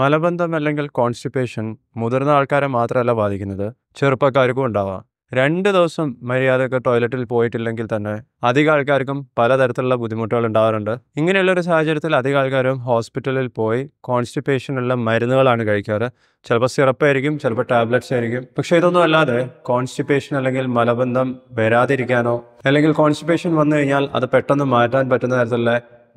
മലബന്ധം അല്ലെങ്കിൽ കോൺസ്റ്റിപ്പേഷൻ മുതിർന്ന ആൾക്കാരെ മാത്രമല്ല ബാധിക്കുന്നത് ചെറുപ്പക്കാർക്കും ഉണ്ടാവാം രണ്ട് ദിവസം മര്യാദയ്ക്ക് ടോയ്ലറ്റിൽ പോയിട്ടില്ലെങ്കിൽ തന്നെ അധിക ആൾക്കാർക്കും പലതരത്തിലുള്ള ബുദ്ധിമുട്ടുകൾ ഉണ്ടാവാറുണ്ട് ഇങ്ങനെയുള്ള ഒരു സാഹചര്യത്തിൽ അധിക ആൾക്കാരും ഹോസ്പിറ്റലിൽ പോയി കോൺസ്റ്റിപ്പേഷനുള്ള മരുന്നുകളാണ് കഴിക്കാറ് ചിലപ്പോൾ സിറപ്പായിരിക്കും ചിലപ്പോൾ ടാബ്ലറ്റ്സ് ആയിരിക്കും പക്ഷെ ഇതൊന്നും അല്ലാതെ കോൺസ്റ്റിപ്പേഷൻ അല്ലെങ്കിൽ മലബന്ധം വരാതിരിക്കാനോ അല്ലെങ്കിൽ കോൺസ്റ്റിപ്പേഷൻ വന്നു കഴിഞ്ഞാൽ അത് പെട്ടെന്ന് മാറ്റാൻ പറ്റുന്ന തരത്തിലുള്ള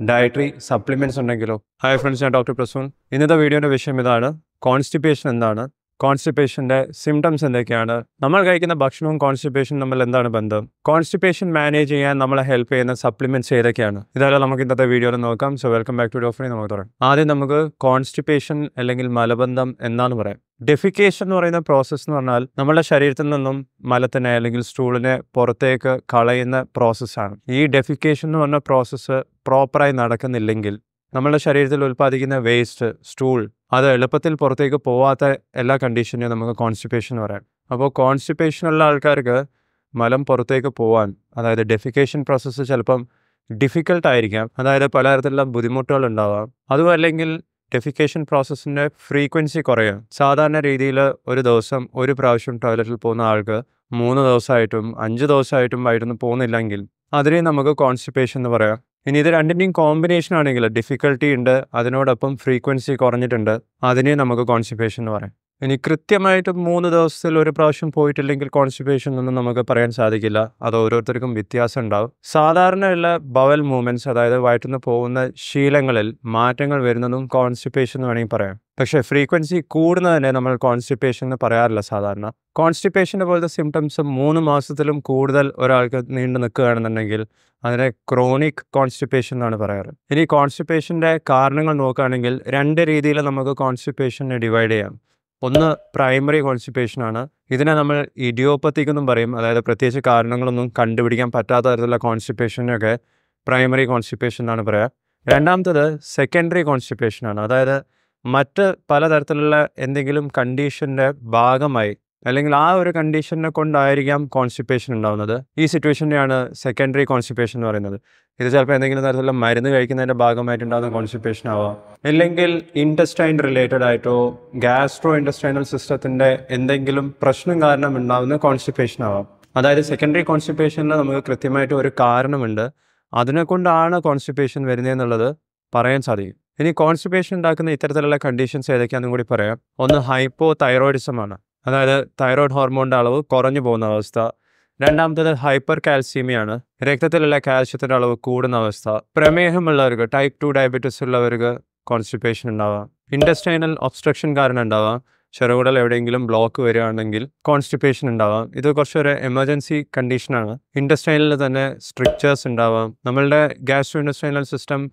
ഡയറ്ററി സപ്ലിമെൻറ്റ്സ് ഉണ്ടെങ്കിലോ ഹായ് ഫ്രണ്ട്സ് ഞാൻ ഡോക്ടർ പ്രസൂൺ ഇന്നത്തെ വീഡിയോയുടെ വിഷയം ഇതാണ് കോൺസ്റ്റിപ്പേഷൻ എന്താണ് കോൺസ്റ്റിപ്പേഷൻ്റെ സിംറ്റംസ് എന്തൊക്കെയാണ് നമ്മൾ കഴിക്കുന്ന ഭക്ഷണവും കോൺസ്റ്റിപ്പേഷനും തമ്മിൽ എന്താണ് ബന്ധം കോൺസ്റ്റിപ്പേഷൻ മാനേജ് ചെയ്യാൻ നമ്മളെ ഹെൽപ്പ് ചെയ്യുന്ന സപ്ലിമെന്റ്സ് ഏതൊക്കെയാണ് ഇതെല്ലാം നമുക്ക് ഇന്നത്തെ വീഡിയോയിൽ നോക്കാം സോ വെൽക്കം ബാക്ക് ടു ഡോഫ്രി നമുക്ക് തുടങ്ങാം ആദ്യം നമുക്ക് കോൺസ്റ്റിപ്പേഷൻ അല്ലെങ്കിൽ മലബന്ധം എന്നാണ് പറയാം ഡെഫിക്കേഷൻ എന്ന് പറയുന്ന പ്രോസസ്സ് എന്ന് പറഞ്ഞാൽ നമ്മുടെ ശരീരത്തിൽ നിന്നും മലത്തിനെ അല്ലെങ്കിൽ സ്റ്റൂളിനെ പുറത്തേക്ക് കളയുന്ന പ്രോസസ്സാണ് ഈ ഡെഫിക്കേഷൻ എന്ന് പറഞ്ഞ പ്രോസസ്സ് പ്രോപ്പറായി നടക്കുന്നില്ലെങ്കിൽ നമ്മുടെ ശരീരത്തിൽ ഉൽപ്പാദിക്കുന്ന വേസ്റ്റ് സ്റ്റൂൾ അത് എളുപ്പത്തിൽ പുറത്തേക്ക് പോവാത്ത എല്ലാ കണ്ടീഷനും നമുക്ക് കോൺസ്റ്റിപ്പേഷൻ എന്ന് പറയാം അപ്പോൾ കോൺസ്റ്റിപ്പേഷൻ ഉള്ള ആൾക്കാർക്ക് മലം പുറത്തേക്ക് പോവാൻ അതായത് ഡെഫിക്കേഷൻ പ്രോസസ്സ് ചിലപ്പം ഡിഫിക്കൽട്ടായിരിക്കാം ആയിരിക്കാം അതായത് പലതരത്തിലുള്ള ബുദ്ധിമുട്ടുകൾ ഉണ്ടാവാം അതുമല്ലെങ്കിൽ ഡെഫിക്കേഷൻ പ്രോസസ്സിൻ്റെ ഫ്രീക്വൻസി കുറയും സാധാരണ രീതിയിൽ ഒരു ദിവസം ഒരു പ്രാവശ്യം ടോയ്ലറ്റിൽ പോകുന്ന ആൾക്ക് മൂന്ന് ദിവസമായിട്ടും അഞ്ച് ദിവസമായിട്ടും വൈകുന്നു പോകുന്നില്ലെങ്കിൽ അതിനെ നമുക്ക് കോൺസ്റ്റിപ്പേഷൻ എന്ന് പറയാം ഇനി ഇത് രണ്ടിൻ്റെയും കോമ്പിനേഷൻ ആണെങ്കിൽ ഡിഫിക്കൽട്ടി ഉണ്ട് അതിനോടൊപ്പം ഫ്രീക്വൻസി കുറഞ്ഞിട്ടുണ്ട് അതിനെ നമുക്ക് കോൺസ്റ്റിപ്പേഷൻ എന്ന് പറയാം ഇനി കൃത്യമായിട്ട് മൂന്ന് ദിവസത്തിൽ ഒരു പ്രാവശ്യം പോയിട്ടില്ലെങ്കിൽ കോൺസ്റ്റിപ്പേഷൻ ഒന്നും നമുക്ക് പറയാൻ സാധിക്കില്ല അത് ഓരോരുത്തർക്കും വ്യത്യാസം ഉണ്ടാവും സാധാരണയുള്ള ബവൽ മൂവ്മെൻറ്റ്സ് അതായത് വയറ്റിൽ നിന്ന് പോകുന്ന ശീലങ്ങളിൽ മാറ്റങ്ങൾ വരുന്നതും കോൺസ്റ്റിപ്പേഷൻ എന്ന് വേണമെങ്കിൽ പറയാം പക്ഷേ ഫ്രീക്വൻസി കൂടുന്നതിനെ നമ്മൾ കോൺസ്റ്റിപ്പേഷൻ എന്ന് പറയാറില്ല സാധാരണ കോൺസ്റ്റിപ്പേഷൻ്റെ പോലത്തെ സിംറ്റംസ് മൂന്ന് മാസത്തിലും കൂടുതൽ ഒരാൾക്ക് നീണ്ടു നിൽക്കുകയാണെന്നുണ്ടെങ്കിൽ അതിനെ ക്രോണിക് കോൺസ്റ്റിപ്പേഷൻ എന്നാണ് പറയാറ് ഇനി കോൺസ്റ്റിപ്പേഷൻ്റെ കാരണങ്ങൾ നോക്കുകയാണെങ്കിൽ രണ്ട് രീതിയിൽ നമുക്ക് കോൺസ്റ്റിപ്പേഷനെ ഡിവൈഡ് ചെയ്യാം ഒന്ന് പ്രൈമറി കോൺസ്റ്റിപ്പേഷൻ ആണ് ഇതിനെ നമ്മൾ ഇഡിയോപ്പത്തിക് എന്നും പറയും അതായത് പ്രത്യേകിച്ച് കാരണങ്ങളൊന്നും കണ്ടുപിടിക്കാൻ പറ്റാത്ത തരത്തിലുള്ള കോൺസ്റ്റിപ്പേഷനൊക്കെ പ്രൈമറി കോൺസ്റ്റിപ്പേഷൻ എന്നാണ് പറയുക രണ്ടാമത്തത് സെക്കൻഡറി കോൺസ്റ്റിപ്പേഷൻ ആണ് അതായത് മറ്റ് പലതരത്തിലുള്ള എന്തെങ്കിലും കണ്ടീഷൻ്റെ ഭാഗമായി അല്ലെങ്കിൽ ആ ഒരു കണ്ടീഷനെ കൊണ്ടായിരിക്കാം കോൺസ്റ്റിപ്പേഷൻ ഉണ്ടാകുന്നത് ഈ സിറ്റുവേഷനെയാണ് സെക്കൻഡറി കോൺസ്റ്റിപ്പേഷൻ എന്ന് പറയുന്നത് ഇത് ചിലപ്പോൾ എന്തെങ്കിലും തരത്തിലുള്ള മരുന്ന് കഴിക്കുന്നതിൻ്റെ ഉണ്ടാകുന്ന കോൺസ്റ്റിപ്പേഷൻ ആവാം അല്ലെങ്കിൽ ഇൻറ്റസ്റ്റൈൻ റിലേറ്റഡ് ആയിട്ടോ ഗ്യാസ്ട്രോ ഇൻറ്റസ്റ്റൈനൽ സിസ്റ്റത്തിൻ്റെ എന്തെങ്കിലും പ്രശ്നം കാരണം ഉണ്ടാകുന്ന കോൺസ്റ്റിപ്പേഷൻ ആവാം അതായത് സെക്കൻഡറി കോൺസ്റ്റിപ്പേഷനിൽ നമുക്ക് കൃത്യമായിട്ട് ഒരു കാരണമുണ്ട് അതിനെ കൊണ്ടാണ് കോൺസ്റ്റിപ്പേഷൻ വരുന്നതെന്നുള്ളത് പറയാൻ സാധിക്കും ഇനി കോൺസ്റ്റിപ്പേഷൻ ഉണ്ടാക്കുന്ന ഇത്തരത്തിലുള്ള കണ്ടീഷൻസ് ഏതൊക്കെയാണെന്നും കൂടി പറയാം ഒന്ന് ഹൈപ്പോ തൈറോയിഡിസമാണ് ആണ് അതായത് തൈറോയ്ഡ് ഹോർമോണിൻ്റെ അളവ് കുറഞ്ഞു പോകുന്ന അവസ്ഥ രണ്ടാമത്തത് ഹൈപ്പർ കാൽസ്യമിയാണ് രക്തത്തിലുള്ള കാൽസ്യത്തിൻ്റെ അളവ് കൂടുന്ന അവസ്ഥ പ്രമേഹമുള്ളവർക്ക് ടൈപ്പ് ടു ഡയബറ്റിസ് ഉള്ളവർക്ക് കോൺസ്റ്റിപ്പേഷൻ ഉണ്ടാവാം ഇൻഡസ്ട്രൈനൽ ഒബ്സ്ട്രക്ഷൻ കാരണം ഉണ്ടാവാം ചെറുകുടൽ എവിടെയെങ്കിലും ബ്ലോക്ക് വരികയാണെങ്കിൽ കോൺസ്റ്റിപ്പേഷൻ ഉണ്ടാവാം ഇത് കുറച്ചൊരു എമർജൻസി കണ്ടീഷനാണ് ഇൻഡസ്ട്രൈനിൽ തന്നെ സ്ട്രിക്ചേഴ്സ് ഉണ്ടാവാം നമ്മളുടെ ഗ്യാസ്ട്രോ ഇൻഡസ്ട്രൈനൽ സിസ്റ്റം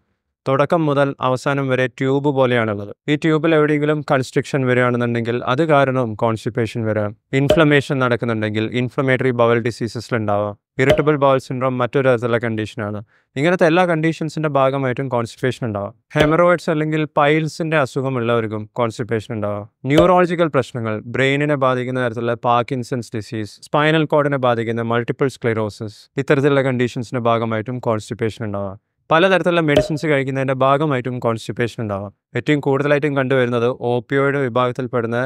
തുടക്കം മുതൽ അവസാനം വരെ ട്യൂബ് പോലെയാണുള്ളത് ഈ ട്യൂബിൽ എവിടെയെങ്കിലും കൺസ്ട്രിക്ഷൻ വരികയാണെന്നുണ്ടെങ്കിൽ അത് കാരണം കോൺസ്റ്റിപ്പേഷൻ വരാം ഇൻഫ്ലമേഷൻ നടക്കുന്നുണ്ടെങ്കിൽ ഇൻഫ്ലമേറ്ററി ബവൽ ഡിസീസസിൽ ഉണ്ടാവാം ഇറിറ്റബിൾ ബവൽ സിൻഡ്രോം മറ്റൊരു തരത്തിലുള്ള കണ്ടീഷനാണ് ഇങ്ങനത്തെ എല്ലാ കണ്ടീഷൻസിന്റെ ഭാഗമായിട്ടും കോൺസ്റ്റിപ്പേഷൻ ഉണ്ടാവാം ഹെമറോയിഡ്സ് അല്ലെങ്കിൽ പൈൽസിന്റെ അസുഖമുള്ളവർക്കും കോൺസ്റ്റിപ്പേഷൻ ഉണ്ടാവാം ന്യൂറോളജിക്കൽ പ്രശ്നങ്ങൾ ബ്രെയിനിനെ ബാധിക്കുന്ന തരത്തിലുള്ള പാർക്കിൻസൺസ് ഡിസീസ് സ്പൈനൽ കോഡിനെ ബാധിക്കുന്ന മൾട്ടിപ്പിൾ സ്ക്ലിറോസിസ് ഇത്തരത്തിലുള്ള കണ്ടീഷൻസിന്റെ ഭാഗമായിട്ടും കോൺസ്റ്റിപ്പേഷൻ ഉണ്ടാവാം പലതരത്തിലുള്ള മെഡിസിൻസ് കഴിക്കുന്നതിൻ്റെ ഭാഗമായിട്ടും കോൺസ്റ്റിപ്പേഷൻ ഉണ്ടാവാം ഏറ്റവും കൂടുതലായിട്ടും കണ്ടുവരുന്നത് ഓപ്പിയോയുടെ വിഭാഗത്തിൽപ്പെടുന്ന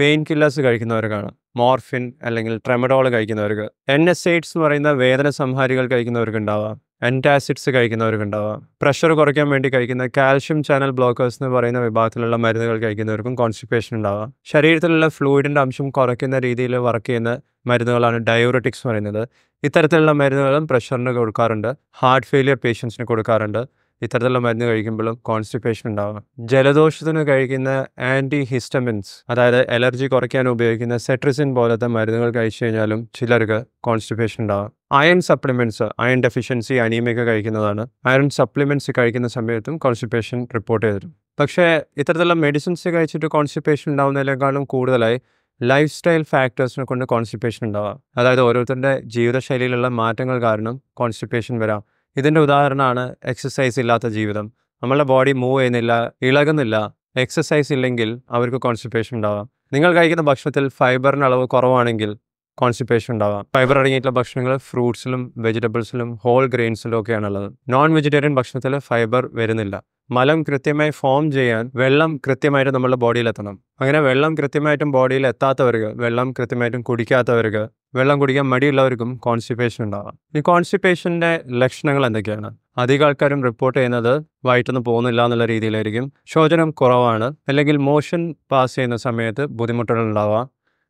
പെയിൻ കില്ലേഴ്സ് കഴിക്കുന്നവർക്കാണ് മോർഫിൻ അല്ലെങ്കിൽ ട്രെമഡോൾ കഴിക്കുന്നവർക്ക് എൻ എസ് എയ്ഡ്സ് എന്ന് പറയുന്ന വേദന സംഹാരികൾ കഴിക്കുന്നവർക്ക് ഉണ്ടാവാം ആൻറ്റാസിഡ്സ് കഴിക്കുന്നവർക്ക് ഉണ്ടാവാം പ്രഷർ കുറയ്ക്കാൻ വേണ്ടി കഴിക്കുന്ന കാൽഷ്യം ചാനൽ ബ്ലോക്കേഴ്സ് എന്ന് പറയുന്ന വിഭാഗത്തിലുള്ള മരുന്നുകൾ കഴിക്കുന്നവർക്കും കോൺസ്റ്റിപ്പേഷൻ ഉണ്ടാവാം ശരീരത്തിലുള്ള ഫ്ലൂയിഡിൻ്റെ അംശം കുറയ്ക്കുന്ന രീതിയിൽ വർക്ക് ചെയ്യുന്ന മരുന്നുകളാണ് ഡയോറിറ്റിക്സ് പറയുന്നത് ഇത്തരത്തിലുള്ള മരുന്നുകളും പ്രഷറിന് കൊടുക്കാറുണ്ട് ഹാർട്ട് ഫെയിലിയർ പേഷ്യൻസിന് കൊടുക്കാറുണ്ട് ഇത്തരത്തിലുള്ള മരുന്ന് കഴിക്കുമ്പോഴും കോൺസ്റ്റിപ്പേഷൻ ഉണ്ടാവുക ജലദോഷത്തിന് കഴിക്കുന്ന ആൻറ്റി ഹിസ്റ്റമിൻസ് അതായത് അലർജി കുറയ്ക്കാൻ ഉപയോഗിക്കുന്ന സെട്രിസിൻ പോലത്തെ മരുന്നുകൾ കഴിച്ചു കഴിഞ്ഞാലും ചിലർക്ക് കോൺസ്റ്റിപ്പേഷൻ ഉണ്ടാവാം അയൺ സപ്ലിമെൻറ്റ്സ് അയൺ ഡെഫിഷ്യൻസി അനീമയൊക്കെ കഴിക്കുന്നതാണ് അയൺ സപ്ലിമെൻറ്റ്സ് കഴിക്കുന്ന സമയത്തും കോൺസ്റ്റിപ്പേഷൻ റിപ്പോർട്ട് ചെയ്തിരുന്നു പക്ഷേ ഇത്തരത്തിലുള്ള മെഡിസിൻസ് കഴിച്ചിട്ട് കോൺസ്റ്റിപ്പേഷൻ ഉണ്ടാവുന്നതിനേക്കാളും കൂടുതലായി ലൈഫ് സ്റ്റൈൽ ഫാക്ടേഴ്സിനെ കൊണ്ട് കോൺസ്റ്റിപ്പേഷൻ ഉണ്ടാവാം അതായത് ഓരോരുത്തരുടെ ജീവിതശൈലിയിലുള്ള മാറ്റങ്ങൾ കാരണം കോൺസ്റ്റിപ്പേഷൻ വരാം ഇതിൻ്റെ ഉദാഹരണമാണ് എക്സസൈസ് ഇല്ലാത്ത ജീവിതം നമ്മളുടെ ബോഡി മൂവ് ചെയ്യുന്നില്ല ഇളകുന്നില്ല എക്സസൈസ് ഇല്ലെങ്കിൽ അവർക്ക് കോൺസ്റ്റിപ്പേഷൻ ഉണ്ടാവാം നിങ്ങൾ കഴിക്കുന്ന ഭക്ഷണത്തിൽ ഫൈബറിൻ്റെ അളവ് കുറവാണെങ്കിൽ കോൺസ്റ്റിപ്പേഷൻ ഉണ്ടാവാം ഫൈബർ അടങ്ങിയിട്ടുള്ള ഭക്ഷണങ്ങൾ ഫ്രൂട്ട്സിലും വെജിറ്റബിൾസിലും ഹോൾ ഗ്രെയിൻസിലും ഒക്കെയാണുള്ളത് നോൺ വെജിറ്റേറിയൻ ഭക്ഷണത്തിൽ ഫൈബർ വരുന്നില്ല മലം കൃത്യമായി ഫോം ചെയ്യാൻ വെള്ളം കൃത്യമായിട്ട് നമ്മുടെ ബോഡിയിൽ എത്തണം അങ്ങനെ വെള്ളം കൃത്യമായിട്ടും ബോഡിയിൽ എത്താത്തവർക്ക് വെള്ളം കൃത്യമായിട്ടും കുടിക്കാത്തവർക്ക് വെള്ളം കുടിക്കാൻ മടിയുള്ളവർക്കും കോൺസ്റ്റിപ്പേഷൻ ഉണ്ടാവാം ഈ കോൺസ്റ്റിപ്പേഷൻ്റെ ലക്ഷണങ്ങൾ എന്തൊക്കെയാണ് അധികം ആൾക്കാരും റിപ്പോർട്ട് ചെയ്യുന്നത് വയറ്റൊന്നും പോകുന്നില്ല എന്നുള്ള രീതിയിലായിരിക്കും ശോചനം കുറവാണ് അല്ലെങ്കിൽ മോഷൻ പാസ് ചെയ്യുന്ന സമയത്ത് ബുദ്ധിമുട്ടുകൾ ഉണ്ടാവാം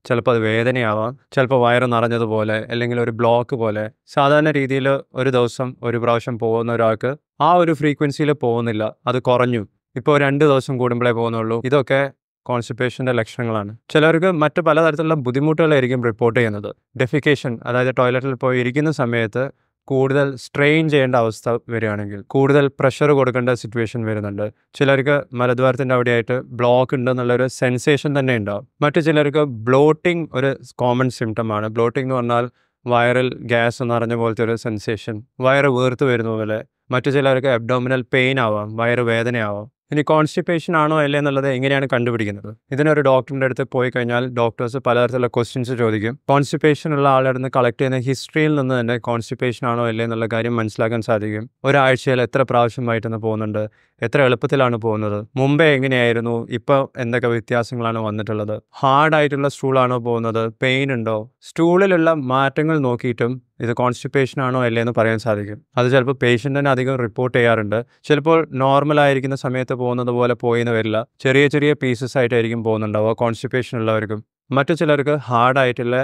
ചിലപ്പോൾ അത് വേദനയാവാം ചിലപ്പോൾ വയറ് നിറഞ്ഞതുപോലെ അല്ലെങ്കിൽ ഒരു ബ്ലോക്ക് പോലെ സാധാരണ രീതിയിൽ ഒരു ദിവസം ഒരു പ്രാവശ്യം പോകുന്ന ഒരാൾക്ക് ആ ഒരു ഫ്രീക്വൻസിയിൽ പോകുന്നില്ല അത് കുറഞ്ഞു ഇപ്പോൾ രണ്ട് ദിവസം കൂടുമ്പോഴേ പോകുന്നുള്ളൂ ഇതൊക്കെ കോൺസ്റ്റിപ്പേഷൻ്റെ ലക്ഷണങ്ങളാണ് ചിലർക്ക് മറ്റ് പലതരത്തിലുള്ള ബുദ്ധിമുട്ടുകളായിരിക്കും റിപ്പോർട്ട് ചെയ്യുന്നത് ഡെഫിക്കേഷൻ അതായത് ടോയ്ലറ്റിൽ പോയി ഇരിക്കുന്ന സമയത്ത് കൂടുതൽ സ്ട്രെയിൻ ചെയ്യേണ്ട അവസ്ഥ വരികയാണെങ്കിൽ കൂടുതൽ പ്രഷർ കൊടുക്കേണ്ട സിറ്റുവേഷൻ വരുന്നുണ്ട് ചിലർക്ക് മലദ്വാരത്തിൻ്റെ അവിടെയായിട്ട് ബ്ലോക്ക് ഉണ്ടെന്നുള്ളൊരു സെൻസേഷൻ തന്നെ ഉണ്ടാവും മറ്റു ചിലർക്ക് ബ്ലോട്ടിംഗ് ഒരു കോമൺ സിംറ്റമാണ് ബ്ലോട്ടിംഗ് എന്ന് പറഞ്ഞാൽ വയറിൽ ഗ്യാസ് എന്നറിഞ്ഞ പോലത്തെ ഒരു സെൻസേഷൻ വയറ് വീർത്ത് വരുന്ന പോലെ മറ്റു ചിലർക്ക് അബ്ഡോമിനൽ പെയിൻ ആവാം വയറുവേദനയാവാം ഇനി കോൺസ്റ്റിപ്പേഷൻ ആണോ അല്ലേ എന്നുള്ളത് എങ്ങനെയാണ് കണ്ടുപിടിക്കുന്നത് ഇതിനൊരു ഡോക്ടറിൻ്റെ അടുത്ത് പോയി കഴിഞ്ഞാൽ ഡോക്ടേഴ്സ് പലതരത്തിലുള്ള ക്വസ്റ്റ്യൻസ് ചോദിക്കും കോൺസ്റ്റിപ്പേഷൻ ഉള്ള ആളുടെ നിന്ന് കളക്ട് ചെയ്യുന്ന ഹിസ്റ്ററിയിൽ നിന്ന് തന്നെ കോൺസ്റ്റിപ്പേഷൻ ആണോ അല്ലേ എന്നുള്ള കാര്യം മനസ്സിലാക്കാൻ സാധിക്കും ഒരാഴ്ചയിൽ എത്ര പ്രാവശ്യമായിട്ടൊന്ന് പോകുന്നുണ്ട് എത്ര എളുപ്പത്തിലാണ് പോകുന്നത് മുമ്പേ എങ്ങനെയായിരുന്നു ഇപ്പോൾ എന്തൊക്കെ വ്യത്യാസങ്ങളാണ് വന്നിട്ടുള്ളത് ഹാർഡായിട്ടുള്ള സ്റ്റൂളാണോ പോകുന്നത് പെയിൻ ഉണ്ടോ സ്റ്റൂളിലുള്ള മാറ്റങ്ങൾ നോക്കിയിട്ടും ഇത് കോൺസ്റ്റിപ്പേഷൻ ആണോ അല്ലേ എന്ന് പറയാൻ സാധിക്കും അത് ചിലപ്പോൾ പേഷ്യൻ്റ് തന്നെ അധികം റിപ്പോർട്ട് ചെയ്യാറുണ്ട് ചിലപ്പോൾ നോർമൽ ആയിരിക്കുന്ന സമയത്ത് പോകുന്നത് പോലെ പോയിന്ന് വരില്ല ചെറിയ ചെറിയ പീസസ് ആയിട്ടായിരിക്കും പോകുന്നുണ്ടാവുക കോൺസ്റ്റിപ്പേഷൻ ഉള്ളവർക്കും മറ്റു ചിലർക്ക് ഹാർഡായിട്ടുള്ള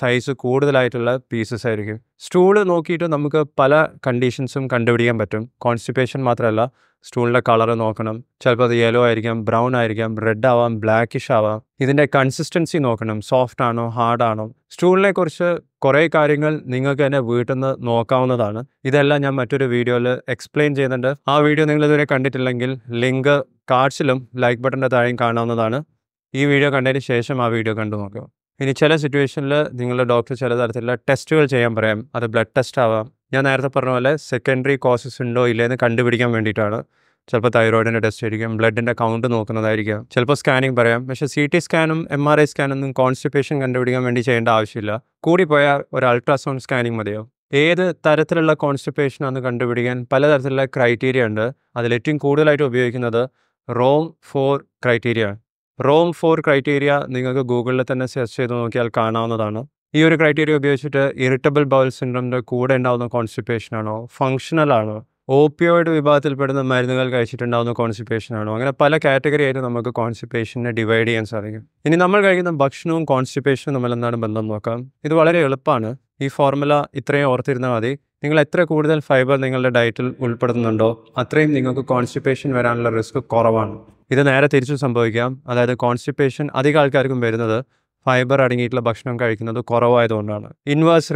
സൈസ് കൂടുതലായിട്ടുള്ള പീസസ് ആയിരിക്കും സ്റ്റൂള് നോക്കിയിട്ട് നമുക്ക് പല കണ്ടീഷൻസും കണ്ടുപിടിക്കാൻ പറ്റും കോൺസ്റ്റിപ്പേഷൻ മാത്രമല്ല സ്റ്റൂളിൻ്റെ കളർ നോക്കണം ചിലപ്പോൾ അത് യെല്ലോ ആയിരിക്കാം ബ്രൗൺ ആയിരിക്കാം റെഡ് ആവാം ബ്ലാക്കിഷ് ആവാം ഇതിൻ്റെ കൺസിസ്റ്റൻസി നോക്കണം സോഫ്റ്റ് ആണോ ഹാർഡ് ആണോ സ്റ്റൂളിനെ കുറിച്ച് കുറേ കാര്യങ്ങൾ നിങ്ങൾക്ക് തന്നെ വീട്ടിൽ നിന്ന് നോക്കാവുന്നതാണ് ഇതെല്ലാം ഞാൻ മറ്റൊരു വീഡിയോയിൽ എക്സ്പ്ലെയിൻ ചെയ്യുന്നുണ്ട് ആ വീഡിയോ നിങ്ങൾ ഇതുവരെ കണ്ടിട്ടില്ലെങ്കിൽ ലിങ്ക് കാർഡ്സിലും ലൈക്ക് ബട്ടൻ്റെ താഴെയും കാണാവുന്നതാണ് ഈ വീഡിയോ കണ്ടതിന് ശേഷം ആ വീഡിയോ കണ്ടു നോക്കുക ഇനി ചില സിറ്റുവേഷനിൽ നിങ്ങളുടെ ഡോക്ടർ ചില തരത്തിലുള്ള ടെസ്റ്റുകൾ ചെയ്യാൻ പറയാം അത് ബ്ലഡ് ടെസ്റ്റ് ആവാം ഞാൻ നേരത്തെ പറഞ്ഞ പോലെ സെക്കൻഡറി കോസസ് ഉണ്ടോ ഇല്ലയെന്ന് കണ്ടുപിടിക്കാൻ വേണ്ടിയിട്ടാണ് ചിലപ്പോൾ തൈറോയിഡിൻ്റെ ടെസ്റ്റ് ആയിരിക്കും ബ്ലഡിൻ്റെ കൗണ്ട് നോക്കുന്നതായിരിക്കും ചിലപ്പോൾ സ്കാനിങ് പറയാം പക്ഷേ സി ടി സ്കാനും എം ആർ ഐ സ്കാനൊന്നും കോൺസ്റ്റിപ്പേഷൻ കണ്ടുപിടിക്കാൻ വേണ്ടി ചെയ്യേണ്ട ആവശ്യമില്ല കൂടി പോയാൽ ഒരു അൾട്രാസൗണ്ട് സ്കാനിങ് മതിയോ ഏത് തരത്തിലുള്ള കോൺസ്റ്റിപ്പേഷനാണെന്ന് കണ്ടുപിടിക്കാൻ പലതരത്തിലുള്ള ക്രൈറ്റീരിയ ഉണ്ട് അതിൽ ഏറ്റവും കൂടുതലായിട്ട് ഉപയോഗിക്കുന്നത് Rome four criteria Rome four criteria നിങ്ങൾക്ക് ഗൂഗിളിൽ തന്നെ സെർച്ച് ചെയ്ത് നോക്കിയാൽ കാണാവുന്നതാണ് ഈ ഒരു ക്രൈറ്റീരിയ ഉപയോഗിച്ചിട്ട് ഇറിറ്റബിൾ ബൗൾ സിൻഡ്രോമിൻ്റെ കൂടെ ഉണ്ടാകുന്ന കോൺസ്റ്റിപ്പേഷൻ ആണോ ഫങ്ഷണൽ ആണോ ഓപ്പിയോയിഡ് വിഭാഗത്തിൽപ്പെടുന്ന മരുന്നുകൾ കഴിച്ചിട്ടുണ്ടാകുന്ന കോൺസ്റ്റിപ്പേഷൻ ആണോ അങ്ങനെ പല കാറ്റഗറി ആയിട്ട് നമുക്ക് കോൺസ്റ്റിപ്പേഷനെ ഡിവൈഡ് ചെയ്യാൻ സാധിക്കും ഇനി നമ്മൾ കഴിക്കുന്ന ഭക്ഷണവും കോൺസ്റ്റിപ്പേഷനും നമ്മൾ എന്താണ് ബന്ധം നോക്കാം ഇത് വളരെ എളുപ്പമാണ് ഈ ഫോർമുല ഇത്രയും ഓർത്തിരുന്നാൽ മതി നിങ്ങൾ എത്ര കൂടുതൽ ഫൈബർ നിങ്ങളുടെ ഡയറ്റിൽ ഉൾപ്പെടുത്തുന്നുണ്ടോ അത്രയും നിങ്ങൾക്ക് കോൺസ്റ്റിപ്പേഷൻ വരാനുള്ള റിസ്ക് കുറവാണ് ഇത് നേരെ തിരിച്ചു സംഭവിക്കാം അതായത് കോൺസ്റ്റിപ്പേഷൻ അധികം ആൾക്കാർക്കും വരുന്നത് ഫൈബർ അടങ്ങിയിട്ടുള്ള ഭക്ഷണം കഴിക്കുന്നത് കുറവായതുകൊണ്ടാണ് ഇൻവേഴ്സ്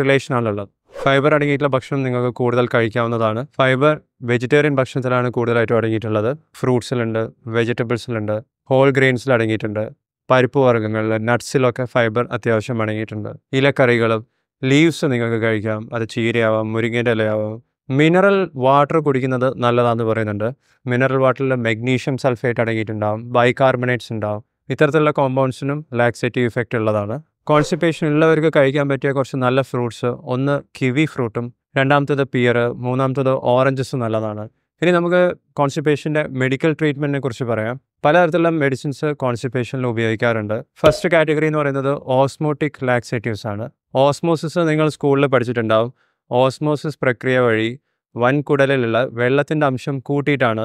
ഉള്ളത് ഫൈബർ അടങ്ങിയിട്ടുള്ള ഭക്ഷണം നിങ്ങൾക്ക് കൂടുതൽ കഴിക്കാവുന്നതാണ് ഫൈബർ വെജിറ്റേറിയൻ ഭക്ഷണത്തിലാണ് കൂടുതലായിട്ടും അടങ്ങിയിട്ടുള്ളത് ഫ്രൂട്ട്സിലുണ്ട് വെജിറ്റബിൾസിലുണ്ട് ഹോൾ ഗ്രെയിൻസിൽ അടങ്ങിയിട്ടുണ്ട് പരിപ്പ് വർഗ്ഗങ്ങളിൽ നട്ട്സിലൊക്കെ ഫൈബർ അത്യാവശ്യം അടങ്ങിയിട്ടുണ്ട് ഇലക്കറികളും ലീവ്സ് നിങ്ങൾക്ക് കഴിക്കാം അത് ചീരയാവാം മുരിങ്ങേൻ്റെ ഇലയാവാം മിനറൽ വാട്ടർ കുടിക്കുന്നത് നല്ലതാണെന്ന് പറയുന്നുണ്ട് മിനറൽ വാട്ടറിൽ മെഗ്നീഷ്യം സൾഫേറ്റ് അടങ്ങിയിട്ടുണ്ടാവും ബൈകാർബണേറ്റ്സ് ഉണ്ടാവും ഇത്തരത്തിലുള്ള കോമ്പൗണ്ട്സിനും ലാക്സേറ്റീവ് ഇഫക്റ്റ് ഉള്ളതാണ് കോൺസ്റ്റിപ്പേഷൻ ഉള്ളവർക്ക് കഴിക്കാൻ പറ്റിയ കുറച്ച് നല്ല ഫ്രൂട്ട്സ് ഒന്ന് കിവി ഫ്രൂട്ടും രണ്ടാമത്തേത് പിയർ മൂന്നാമത്തേത് ഓറഞ്ചസ് നല്ലതാണ് ഇനി നമുക്ക് കോൺസ്റ്റിപ്പേഷൻ്റെ മെഡിക്കൽ ട്രീറ്റ്മെൻറ്റിനെ കുറിച്ച് പറയാം പലതരത്തിലുള്ള മെഡിസിൻസ് കോൺസ്റ്റിപ്പേഷനിൽ ഉപയോഗിക്കാറുണ്ട് ഫസ്റ്റ് കാറ്റഗറി എന്ന് പറയുന്നത് ഓസ്മോട്ടിക് ലാക്സേറ്റീവ്സ് ആണ് ഓസ്മോസിസ് നിങ്ങൾ സ്കൂളിൽ പഠിച്ചിട്ടുണ്ടാവും ഓസ്മോസിസ് പ്രക്രിയ വഴി വൻകുടലിലുള്ള വെള്ളത്തിൻ്റെ അംശം കൂട്ടിയിട്ടാണ്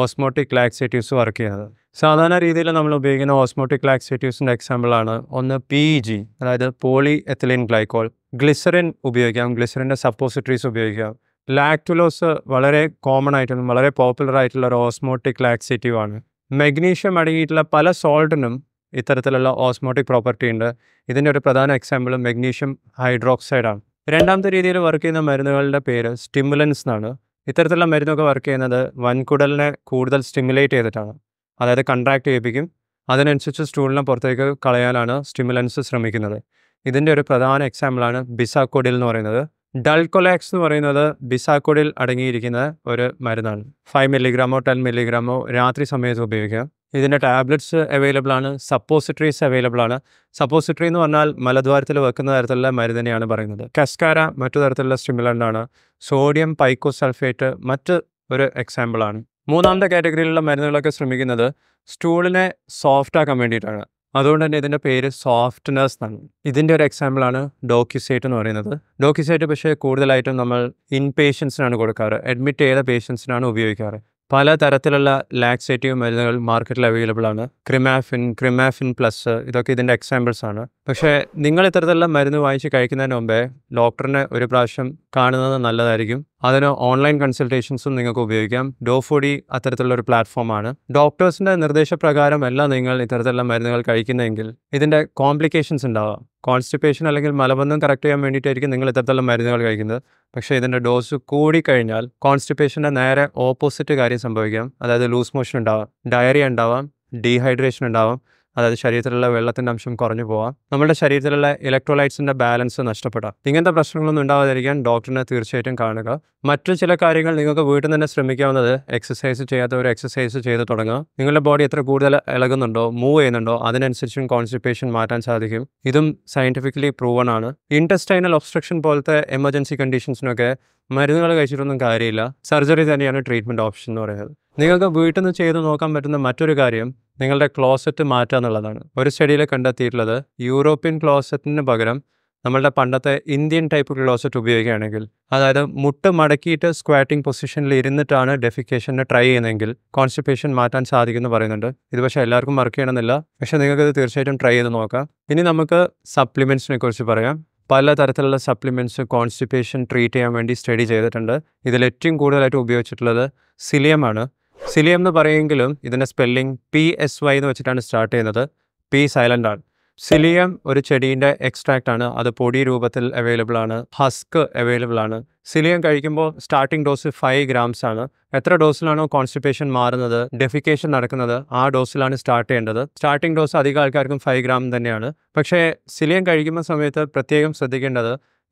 ഓസ്മോട്ടിക് ലാക്സേറ്റീവ്സ് വർക്ക് ചെയ്യുന്നത് സാധാരണ രീതിയിൽ നമ്മൾ ഉപയോഗിക്കുന്ന ഓസ്മോട്ടിക് ലാക്സേറ്റീവ്സിൻ്റെ എക്സാമ്പിളാണ് ഒന്ന് പി ജി അതായത് പോളി എത്തലിൻ ഗ്ലൈക്കോൾ ഗ്ലിസറിൻ ഉപയോഗിക്കാം ഗ്ലിസറിൻ്റെ സപ്പോസിറ്ററീസ് ഉപയോഗിക്കാം ലാക്ടുലോസ് വളരെ കോമൺ ആയിട്ടും വളരെ പോപ്പുലർ ആയിട്ടുള്ള ഒരു ഓസ്മോട്ടിക് ലാക്സേറ്റീവ് ആണ് മെഗ്നീഷ്യം അടങ്ങിയിട്ടുള്ള പല സോൾട്ടിനും ഇത്തരത്തിലുള്ള ഓസ്മോട്ടിക് പ്രോപ്പർട്ടി ഉണ്ട് ഇതിൻ്റെ ഒരു പ്രധാന എക്സാമ്പിൾ മെഗ്നീഷ്യം ഹൈഡ്രോക്സൈഡാണ് രണ്ടാമത്തെ രീതിയിൽ വർക്ക് ചെയ്യുന്ന മരുന്നുകളുടെ പേര് സ്റ്റിമുലൻസ് എന്നാണ് ഇത്തരത്തിലുള്ള മരുന്നൊക്കെ വർക്ക് ചെയ്യുന്നത് വൻകുടലിനെ കൂടുതൽ സ്റ്റിമുലേറ്റ് ചെയ്തിട്ടാണ് അതായത് കൺട്രാക്ട് ചെയ്യിപ്പിക്കും അതിനനുസരിച്ച് സ്റ്റൂളിനെ പുറത്തേക്ക് കളയാനാണ് സ്റ്റിമുലൻസ് ശ്രമിക്കുന്നത് ഇതിൻ്റെ ഒരു പ്രധാന എക്സാമ്പിളാണ് ബിസാക്കോഡിൽ എന്ന് പറയുന്നത് ഡൽകൊലാക്സ് എന്ന് പറയുന്നത് ബിസാക്കോഡിൽ അടങ്ങിയിരിക്കുന്ന ഒരു മരുന്നാണ് ഫൈവ് മില്ലിഗ്രാമോ ടെൻ മില്ലിഗ്രാമോ രാത്രി സമയത്ത് ഉപയോഗിക്കുക ഇതിൻ്റെ ടാബ്ലറ്റ്സ് അവൈലബിൾ ആണ് സപ്പോസിറ്ററീസ് അവൈലബിൾ ആണ് സപ്പോസിറ്ററി എന്ന് പറഞ്ഞാൽ മലദ്വാരത്തിൽ വെക്കുന്ന തരത്തിലുള്ള മരുന്നിനെയാണ് പറയുന്നത് കസ്കാര മറ്റു തരത്തിലുള്ള സ്റ്റിമുലൻ്റ് ആണ് സോഡിയം പൈക്കോസൾഫേറ്റ് മറ്റ് ഒരു എക്സാമ്പിളാണ് മൂന്നാമത്തെ കാറ്റഗറിയിലുള്ള മരുന്നുകളൊക്കെ ശ്രമിക്കുന്നത് സ്റ്റൂളിനെ സോഫ്റ്റ് ആക്കാൻ വേണ്ടിയിട്ടാണ് അതുകൊണ്ട് തന്നെ ഇതിൻ്റെ പേര് സോഫ്റ്റ്നെസ് എന്നാണ് ഇതിൻ്റെ ഒരു എക്സാമ്പിളാണ് ഡോക്യുസൈറ്റ് എന്ന് പറയുന്നത് ഡോക്യുസൈറ്റ് പക്ഷേ കൂടുതലായിട്ടും നമ്മൾ ഇൻ പേഷ്യൻസിനാണ് കൊടുക്കാറ് അഡ്മിറ്റ് ചെയ്ത പേഷ്യൻസിനാണ് ഉപയോഗിക്കാറ് പല തരത്തിലുള്ള ലാക്സേറ്റീവ് മരുന്നുകൾ മാർക്കറ്റിൽ അവൈലബിൾ ആണ് ക്രിമാഫിൻ ക്രിമാഫിൻ പ്ലസ് ഇതൊക്കെ ഇതിൻ്റെ എക്സാമ്പിൾസ് ആണ് പക്ഷേ നിങ്ങൾ ഇത്തരത്തിലുള്ള മരുന്ന് വാങ്ങിച്ച് കഴിക്കുന്നതിന് മുമ്പേ ഡോക്ടറിനെ ഒരു പ്രാവശ്യം കാണുന്നത് നല്ലതായിരിക്കും അതിന് ഓൺലൈൻ കൺസൾട്ടേഷൻസും നിങ്ങൾക്ക് ഉപയോഗിക്കാം ഡോഫോഡി അത്തരത്തിലുള്ള ഒരു പ്ലാറ്റ്ഫോമാണ് ഡോക്ടേഴ്സിൻ്റെ നിർദ്ദേശപ്രകാരം അല്ല നിങ്ങൾ ഇത്തരത്തിലുള്ള മരുന്നുകൾ കഴിക്കുന്നതെങ്കിൽ ഇതിൻ്റെ കോംപ്ലിക്കേഷൻസ് ഉണ്ടാവാം കോൺസ്റ്റിപ്പേഷൻ അല്ലെങ്കിൽ മലബന്ധം കറക്റ്റ് ചെയ്യാൻ വേണ്ടിയിട്ടായിരിക്കും നിങ്ങൾ ഇത്തരത്തിലുള്ള മരുന്നുകൾ കഴിക്കുന്നത് പക്ഷേ ഇതിൻ്റെ ഡോസ് കൂടിക്കഴിഞ്ഞാൽ കോൺസ്റ്റിപ്പേഷൻ്റെ നേരെ ഓപ്പോസിറ്റ് കാര്യം സംഭവിക്കാം അതായത് ലൂസ് മോഷൻ ഉണ്ടാവാം ഡയറിയ ഉണ്ടാവാം ഡീഹൈഡ്രേഷൻ ഉണ്ടാവാം അതായത് ശരീരത്തിലുള്ള വെള്ളത്തിൻ്റെ അംശം കുറഞ്ഞു പോവാം നമ്മുടെ ശരീരത്തിലുള്ള ഇലക്ട്രോലൈറ്റ്സിൻ്റെ ബാലൻസ് നഷ്ടപ്പെടാം ഇങ്ങനത്തെ പ്രശ്നങ്ങളൊന്നും ഉണ്ടാവാതിരിക്കാൻ ഡോക്ടറിനെ തീർച്ചയായിട്ടും കാണുക മറ്റു ചില കാര്യങ്ങൾ നിങ്ങൾക്ക് വീട്ടിൽ തന്നെ ശ്രമിക്കാവുന്നത് എക്സസൈസ് ഒരു എക്സസൈസ് ചെയ്ത് തുടങ്ങുക നിങ്ങളുടെ ബോഡി എത്ര കൂടുതൽ ഇളകുന്നുണ്ടോ മൂവ് ചെയ്യുന്നുണ്ടോ അതിനനുസരിച്ചും കോൺസ്റ്റിപ്പേഷൻ മാറ്റാൻ സാധിക്കും ഇതും സയൻറ്റിഫിക്കലി പ്രൂവൺ ആണ് ഇൻറ്റസ്റ്റൈനൽ ഒബ്സ്ട്രക്ഷൻ പോലത്തെ എമർജൻസി കണ്ടീഷൻസിനൊക്കെ മരുന്നുകൾ കഴിച്ചിട്ടൊന്നും കാര്യമില്ല സർജറി തന്നെയാണ് ട്രീറ്റ്മെൻറ്റ് ഓപ്ഷൻ എന്ന് പറയുന്നത് നിങ്ങൾക്ക് വീട്ടിൽ നിന്ന് ചെയ്ത് നോക്കാൻ പറ്റുന്ന മറ്റൊരു കാര്യം നിങ്ങളുടെ ക്ലോസറ്റ് മാറ്റുക എന്നുള്ളതാണ് ഒരു സ്റ്റഡിയിൽ കണ്ടെത്തിയിട്ടുള്ളത് യൂറോപ്യൻ ക്ലോസറ്റിന് പകരം നമ്മളുടെ പണ്ടത്തെ ഇന്ത്യൻ ടൈപ്പ് ക്ലോസറ്റ് ഉപയോഗിക്കുകയാണെങ്കിൽ അതായത് മുട്ട് മടക്കിയിട്ട് സ്ക്വാറ്റിംഗ് പൊസിഷനിൽ ഇരുന്നിട്ടാണ് ഡെഫിക്കേഷനെ ട്രൈ ചെയ്യുന്നതെങ്കിൽ കോൺസ്റ്റിപ്പേഷൻ മാറ്റാൻ സാധിക്കുമെന്ന് പറയുന്നുണ്ട് ഇത് പക്ഷേ എല്ലാവർക്കും വർക്ക് ചെയ്യണമെന്നില്ല പക്ഷേ നിങ്ങൾക്ക് ഇത് തീർച്ചയായിട്ടും ട്രൈ ചെയ്ത് നോക്കാം ഇനി നമുക്ക് സപ്ലിമെൻറ്റ്സിനെ കുറിച്ച് പറയാം പല തരത്തിലുള്ള സപ്ലിമെൻറ്റ്സ് കോൺസ്റ്റിപ്പേഷൻ ട്രീറ്റ് ചെയ്യാൻ വേണ്ടി സ്റ്റഡി ചെയ്തിട്ടുണ്ട് ഇതിൽ ഏറ്റവും കൂടുതലായിട്ട് ഉപയോഗിച്ചിട്ടുള്ളത് സിലിയമാണ് സിലിയം എന്ന് പറയുമെങ്കിലും ഇതിൻ്റെ സ്പെല്ലിംഗ് പി എസ് വൈ എന്ന് വെച്ചിട്ടാണ് സ്റ്റാർട്ട് ചെയ്യുന്നത് പി സൈലൻ്റ് ആണ് സിലിയം ഒരു ചെടീൻ്റെ എക്സ്ട്രാക്റ്റ് ആണ് അത് പൊടി രൂപത്തിൽ അവൈലബിൾ ആണ് ഹസ്ക് അവൈലബിൾ ആണ് സിലിയം കഴിക്കുമ്പോൾ സ്റ്റാർട്ടിംഗ് ഡോസ് ഫൈവ് ഗ്രാംസ് ആണ് എത്ര ഡോസിലാണോ കോൺസ്റ്റിപ്പേഷൻ മാറുന്നത് ഡെഫിക്കേഷൻ നടക്കുന്നത് ആ ഡോസിലാണ് സ്റ്റാർട്ട് ചെയ്യേണ്ടത് സ്റ്റാർട്ടിംഗ് ഡോസ് അധികം ആൾക്കാർക്കും ഫൈവ് ഗ്രാം തന്നെയാണ് പക്ഷേ സിലിയം കഴിക്കുന്ന സമയത്ത് പ്രത്യേകം ശ്രദ്ധിക്കേണ്ടത്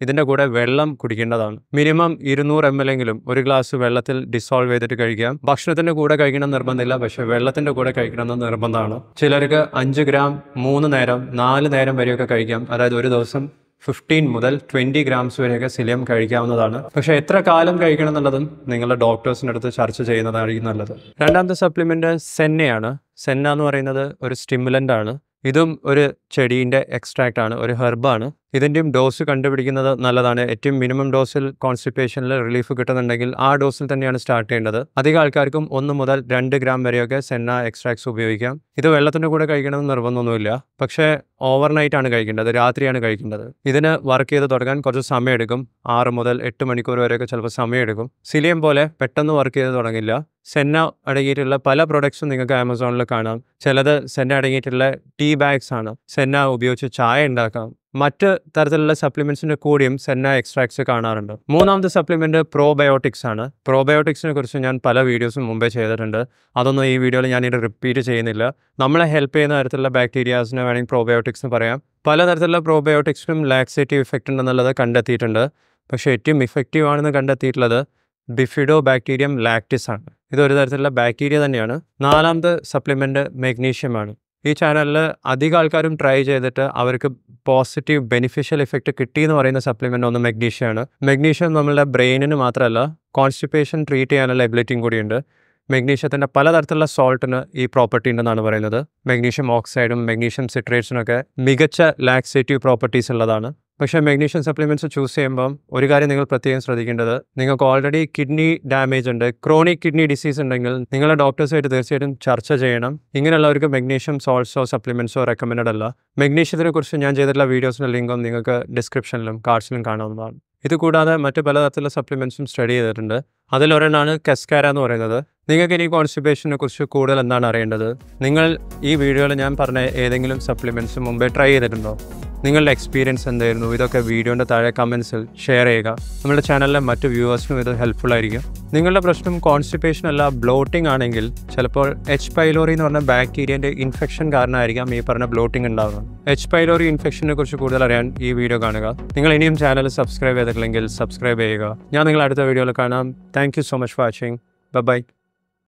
ഇതിൻ്റെ കൂടെ വെള്ളം കുടിക്കേണ്ടതാണ് മിനിമം ഇരുന്നൂറ് എം എങ്കിലും ഒരു ഗ്ലാസ് വെള്ളത്തിൽ ഡിസോൾവ് ചെയ്തിട്ട് കഴിക്കാം ഭക്ഷണത്തിൻ്റെ കൂടെ കഴിക്കണം നിർബന്ധമില്ല പക്ഷേ വെള്ളത്തിൻ്റെ കൂടെ കഴിക്കണമെന്ന് നിർബന്ധമാണ് ചിലർക്ക് അഞ്ച് ഗ്രാം മൂന്ന് നേരം നാല് നേരം വരെയൊക്കെ കഴിക്കാം അതായത് ഒരു ദിവസം ഫിഫ്റ്റീൻ മുതൽ ട്വൻറ്റി ഗ്രാംസ് വരെയൊക്കെ സിലിയം കഴിക്കാവുന്നതാണ് പക്ഷേ എത്ര കാലം കഴിക്കണം എന്നുള്ളതും നിങ്ങളുടെ ഡോക്ടേഴ്സിൻ്റെ അടുത്ത് ചർച്ച ചെയ്യുന്നതായിരിക്കും നല്ലത് രണ്ടാമത്തെ സപ്ലിമെൻറ്റ് സെന്നയാണ് സെന്ന എന്ന് പറയുന്നത് ഒരു സ്റ്റിമുലൻ്റ് ആണ് ഇതും ഒരു ചെടീൻ്റെ എക്സ്ട്രാക്റ്റ് ആണ് ഒരു ഹെർബാണ് ഇതിൻ്റെയും ഡോസ് കണ്ടുപിടിക്കുന്നത് നല്ലതാണ് ഏറ്റവും മിനിമം ഡോസിൽ കോൺസ്റ്റിപ്പേഷനിൽ റിലീഫ് കിട്ടുന്നുണ്ടെങ്കിൽ ആ ഡോസിൽ തന്നെയാണ് സ്റ്റാർട്ട് ചെയ്യേണ്ടത് അധികം ആൾക്കാർക്കും ഒന്ന് മുതൽ രണ്ട് ഗ്രാം വരെയൊക്കെ സെന്ന എക്സ്ട്രാക്ട്സ് ഉപയോഗിക്കാം ഇത് വെള്ളത്തിൻ്റെ കൂടെ കഴിക്കണമെന്ന് നിർബന്ധമൊന്നുമില്ല പക്ഷേ ഓവർനൈറ്റ് ആണ് കഴിക്കേണ്ടത് രാത്രിയാണ് കഴിക്കേണ്ടത് ഇതിന് വർക്ക് ചെയ്ത് തുടങ്ങാൻ കുറച്ച് സമയമെടുക്കും ആറ് മുതൽ എട്ട് മണിക്കൂർ വരെയൊക്കെ ചിലപ്പോൾ സമയമെടുക്കും സിലിയം പോലെ പെട്ടെന്ന് വർക്ക് ചെയ്ത് തുടങ്ങില്ല സെന്ന അടങ്ങിയിട്ടുള്ള പല പ്രൊഡക്ട്സും നിങ്ങൾക്ക് ആമസോണിൽ കാണാം ചിലത് സെന്ന അടങ്ങിയിട്ടുള്ള ടീ ബാഗ്സ് ആണ് സെന്ന ഉപയോഗിച്ച് ചായ ഉണ്ടാക്കാം മറ്റ് തരത്തിലുള്ള സപ്ലിമെന്റ്സിന്റെ കൂടിയും സെന്ന എക്സ്ട്രാക്ട്സ് കാണാറുണ്ട് മൂന്നാമത്തെ സപ്ലിമെന്റ് പ്രോബയോട്ടിക്സ് ആണ് പ്രോബയോട്ടിക്സിനെ കുറിച്ച് ഞാൻ പല വീഡിയോസും മുമ്പേ ചെയ്തിട്ടുണ്ട് അതൊന്നും ഈ വീഡിയോയിൽ ഞാനിത് റിപ്പീറ്റ് ചെയ്യുന്നില്ല നമ്മളെ ഹെൽപ്പ് ചെയ്യുന്ന തരത്തിലുള്ള ബാക്ടീരിയാസിനെ വേണമെങ്കിൽ പ്രോബയോട്ടിക്സ് എന്ന് പറയാം പല തരത്തിലുള്ള പ്രോബയോട്ടിക്സിനും ലാക്സേറ്റീവ് ഇഫക്റ്റ് ഉണ്ടെന്നുള്ളത് കണ്ടെത്തിയിട്ടുണ്ട് പക്ഷേ ഏറ്റവും ഇഫക്റ്റീവ് ആണെന്ന് കണ്ടെത്തിയിട്ടുള്ളത് ബിഫിഡോ ബാക്ടീരിയം ലാക്ടിസ് ആണ് ഇതൊരു തരത്തിലുള്ള ബാക്ടീരിയ തന്നെയാണ് നാലാമത് സപ്ലിമെന്റ് മെഗ്നീഷ്യമാണ് ഈ ചാനലിൽ അധികം ആൾക്കാരും ട്രൈ ചെയ്തിട്ട് അവർക്ക് പോസിറ്റീവ് ബെനിഫിഷ്യൽ ഇഫക്റ്റ് കിട്ടി എന്ന് പറയുന്ന സപ്ലിമെൻ്റ് ഒന്ന് ആണ് മെഗ്നീഷ്യം നമ്മളുടെ ബ്രെയിനിന് മാത്രമല്ല കോൺസ്റ്റിപ്പേഷൻ ട്രീറ്റ് ചെയ്യാനുള്ള എബിലിറ്റിയും കൂടിയുണ്ട് മെഗ്നീഷ്യത്തിൻ്റെ പലതരത്തിലുള്ള സോൾട്ടിന് ഈ പ്രോപ്പർട്ടി ഉണ്ടെന്നാണ് പറയുന്നത് മെഗ്നീഷ്യം ഓക്സൈഡും മെഗ്നീഷ്യം സിട്രേറ്റ്സിനൊക്കെ മികച്ച ലാക്സേറ്റീവ് പ്രോപ്പർട്ടീസ് ഉള്ളതാണ് പക്ഷേ മെഗ്നീഷ്യം സപ്ലിമെൻറ്റ്സ് ചൂസ് ചെയ്യുമ്പം ഒരു കാര്യം നിങ്ങൾ പ്രത്യേകം ശ്രദ്ധിക്കേണ്ടത് നിങ്ങൾക്ക് ഓൾറെഡി കിഡ്നി ഡാമേജ് ഉണ്ട് ക്രോണിക് കിഡ്നി ഡിസീസ് ഉണ്ടെങ്കിൽ നിങ്ങളുടെ ഡോക്ടേഴ്സായിട്ട് തീർച്ചയായിട്ടും ചർച്ച ചെയ്യണം ഇങ്ങനെയുള്ളവർക്ക് മെഗ്നീഷ്യം സോൾട്സോ സപ്ലിമെൻറ്റ്സോ റെക്കമെൻഡ് അല്ല മെഗ്നീഷ്യത്തിനെ കുറിച്ച് ഞാൻ ചെയ്തിട്ടുള്ള വീഡിയോസിൻ്റെ ലിങ്കും നിങ്ങൾക്ക് ഡിസ്ക്രിപ്ഷനിലും കാർഡ്സിലും കാണാവുന്നതാണ് കൂടാതെ മറ്റ് പലതരത്തിലുള്ള സപ്ലിമെൻറ്റ്സും സ്റ്റഡി ചെയ്തിട്ടുണ്ട് അതിലൊരെണ്ണാണ് കെസ്കാര എന്ന് പറയുന്നത് നിങ്ങൾക്ക് ഇനി കോൺസ്റ്റിപ്പേഷനെ കുറിച്ച് കൂടുതൽ എന്താണ് അറിയേണ്ടത് നിങ്ങൾ ഈ വീഡിയോയിൽ ഞാൻ പറഞ്ഞ ഏതെങ്കിലും സപ്ലിമെൻറ്റ്സ് മുമ്പേ ട്രൈ ചെയ്തിട്ടുണ്ടോ നിങ്ങളുടെ എക്സ്പീരിയൻസ് എന്തായിരുന്നു ഇതൊക്കെ വീഡിയോൻ്റെ താഴെ കമൻസിൽ ഷെയർ ചെയ്യുക നമ്മുടെ ചാനലിലെ മറ്റ് വ്യൂവേഴ്സിനും ഇത് ഹെൽപ്ഫുൾ ആയിരിക്കും നിങ്ങളുടെ പ്രശ്നം കോൺസ്റ്റിപ്പേഷൻ അല്ല ബ്ലോട്ടിംഗ് ആണെങ്കിൽ ചിലപ്പോൾ എച്ച് പൈലോറി എന്ന് പറഞ്ഞ ബാക്ടീരിയൻ്റെ ഇൻഫെക്ഷൻ കാരണമായിരിക്കാം ഈ പറഞ്ഞ ബ്ലോട്ടിംഗ് ഉണ്ടാകുന്നത് എച്ച് പൈലോറി ഇൻഫെക്ഷനെ കുറിച്ച് കൂടുതൽ അറിയാൻ ഈ വീഡിയോ കാണുക നിങ്ങൾ ഇനിയും ചാനൽ സബ്സ്ക്രൈബ് ചെയ്തിട്ടില്ലെങ്കിൽ സബ്സ്ക്രൈബ് ചെയ്യുക ഞാൻ നിങ്ങൾ അടുത്ത വീഡിയോയിൽ കാണാം thank so much for watching by